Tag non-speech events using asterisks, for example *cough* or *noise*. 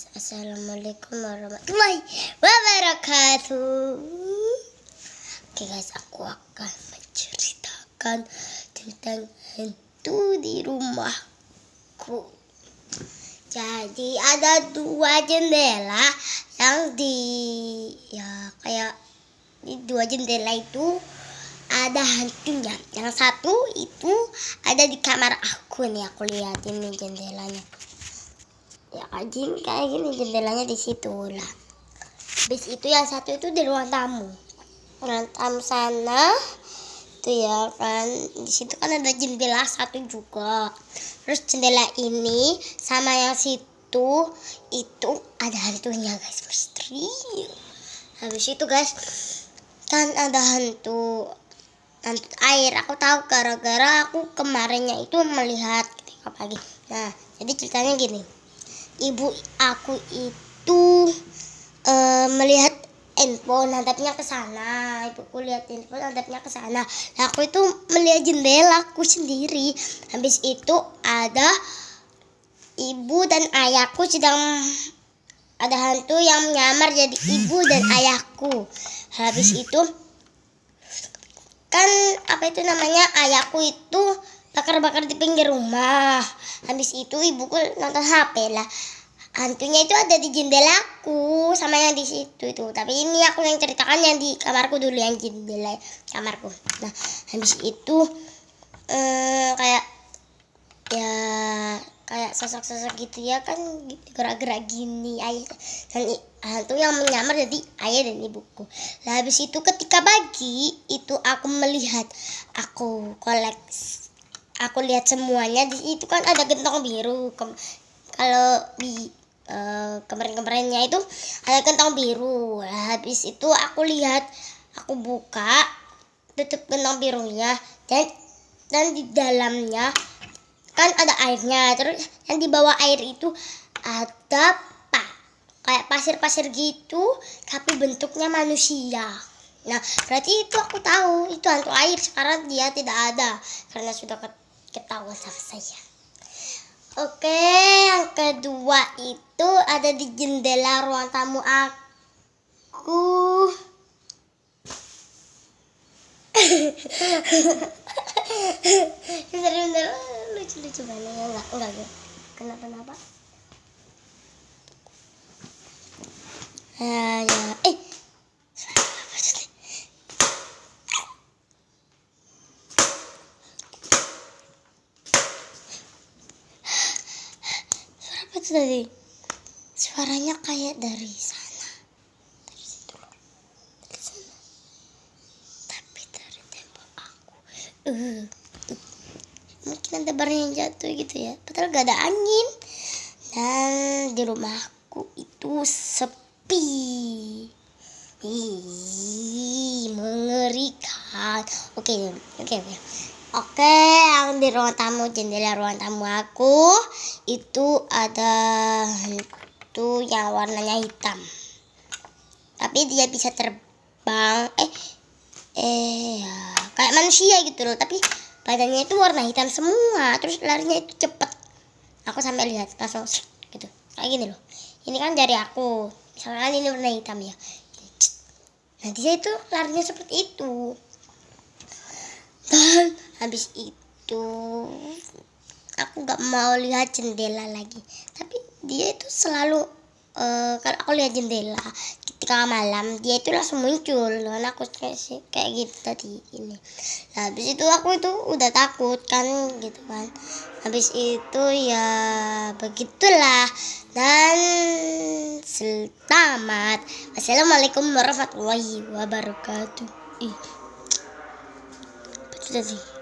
guys Assalamualaikum warahmatullahi wabarakatuh Oke guys aku akan menceritakan tentang hantu di rumahku Jadi ada dua jendela yang di ya kayak di dua jendela itu ada hantunya yang satu itu ada di kamar aku nih aku liatin nih jendelanya ya anjing kayak gini jendelanya di situ lah habis itu yang satu itu di ruang tamu ruang tamu sana itu ya kan di situ kan ada jendela satu juga terus jendela ini sama yang situ itu ada hantunya guys misteri habis itu guys kan ada hantu hantu air aku tahu gara-gara aku kemarinnya itu melihat ketika pagi nah jadi ceritanya gini ibu aku itu e, melihat handphone hadapnya ke sana ibuku lihat handphone hadapnya ke sana nah, aku itu melihat jendela aku sendiri habis itu ada ibu dan ayahku sedang ada hantu yang menyamar jadi ibu dan ayahku habis itu kan apa itu namanya ayahku itu bakar-bakar di pinggir rumah. Habis itu ibuku nonton HP lah. Hantunya itu ada di jendelaku sama yang di situ itu. Tapi ini aku yang ceritakan yang di kamarku dulu yang jendela kamarku. Nah, habis itu eh, kayak ya kayak sosok-sosok gitu ya kan gerak-gerak gini ayah dan hantu yang menyamar jadi ayah dan ibuku lah habis itu ketika pagi itu aku melihat aku koleks aku lihat semuanya di situ kan ada gentong biru Kem kalau di uh, kemarin-kemarinnya itu ada gentong biru nah, habis itu aku lihat aku buka tutup gentong birunya dan dan di dalamnya kan ada airnya terus yang di bawah air itu ada pa kayak pasir-pasir gitu tapi bentuknya manusia nah berarti itu aku tahu itu hantu air sekarang dia tidak ada karena sudah ketawa sama saya oke yang kedua itu ada di jendela ruang tamu aku *laughs* Bener-bener eh, lucu-lucu banget ya enggak enggak gue kenapa-napa ya, ya. eh itu dari suaranya kayak dari sana dari situ dari tapi dari tembok aku uh, mungkin ada barang yang jatuh gitu ya padahal gak ada angin dan di rumahku itu sepi Ih, mengerikan oke okay, oke okay, okay. Oke, yang di ruang tamu jendela ruang tamu aku itu ada hantu yang warnanya hitam. Tapi dia bisa terbang. Eh, eh, ya, kayak manusia gitu loh. Tapi badannya itu warna hitam semua. Terus larinya itu cepet. Aku sampai lihat langsung gitu. Kayak gini loh. Ini kan jari aku. Misalnya ini warna hitam ya. Nanti saya itu larinya seperti itu habis itu aku nggak mau lihat jendela lagi tapi dia itu selalu uh, kalau aku lihat jendela ketika malam dia itu langsung muncul dan aku kayak, kayak gitu tadi ini nah, habis itu aku itu udah takut kan gitu kan habis itu ya begitulah dan selamat assalamualaikum warahmatullahi wabarakatuh ih betul sih